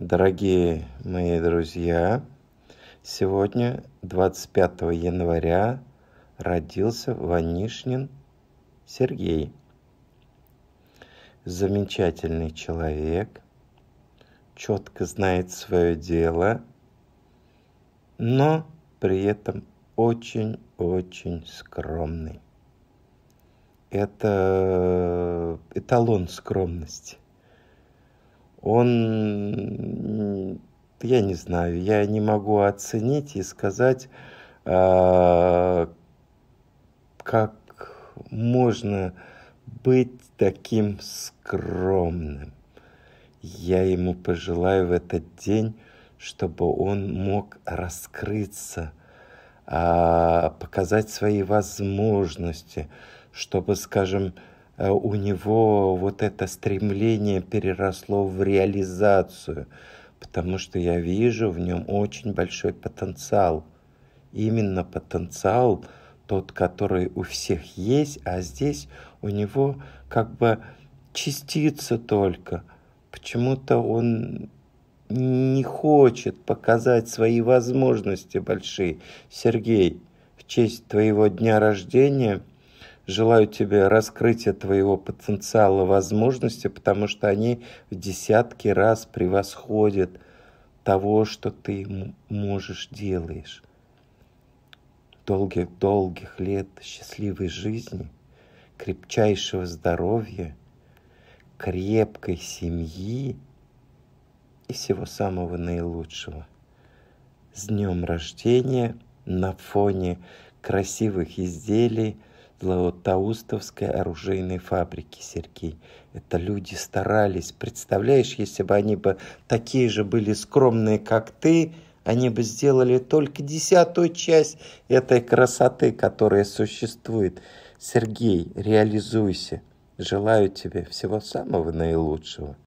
Дорогие мои друзья, сегодня, 25 января, родился Ванишнин Сергей. Замечательный человек, четко знает свое дело, но при этом очень-очень скромный. Это эталон скромности. Он я не знаю, я не могу оценить и сказать, а, как можно быть таким скромным. Я ему пожелаю в этот день, чтобы он мог раскрыться, а, показать свои возможности, чтобы, скажем, э, у него вот это стремление переросло в реализацию, потому что я вижу в нем очень большой потенциал. Именно потенциал тот, который у всех есть, а здесь у него как бы частица только. Почему-то он не хочет показать свои возможности большие. Сергей, в честь твоего дня рождения Желаю тебе раскрытия твоего потенциала возможности, потому что они в десятки раз превосходят того, что ты можешь делаешь. Долгих-долгих лет счастливой жизни, крепчайшего здоровья, крепкой семьи и всего самого наилучшего. С днем рождения на фоне красивых изделий – Златоустовской оружейной фабрики, Сергей. Это люди старались. Представляешь, если бы они бы такие же были скромные, как ты, они бы сделали только десятую часть этой красоты, которая существует. Сергей, реализуйся. Желаю тебе всего самого наилучшего.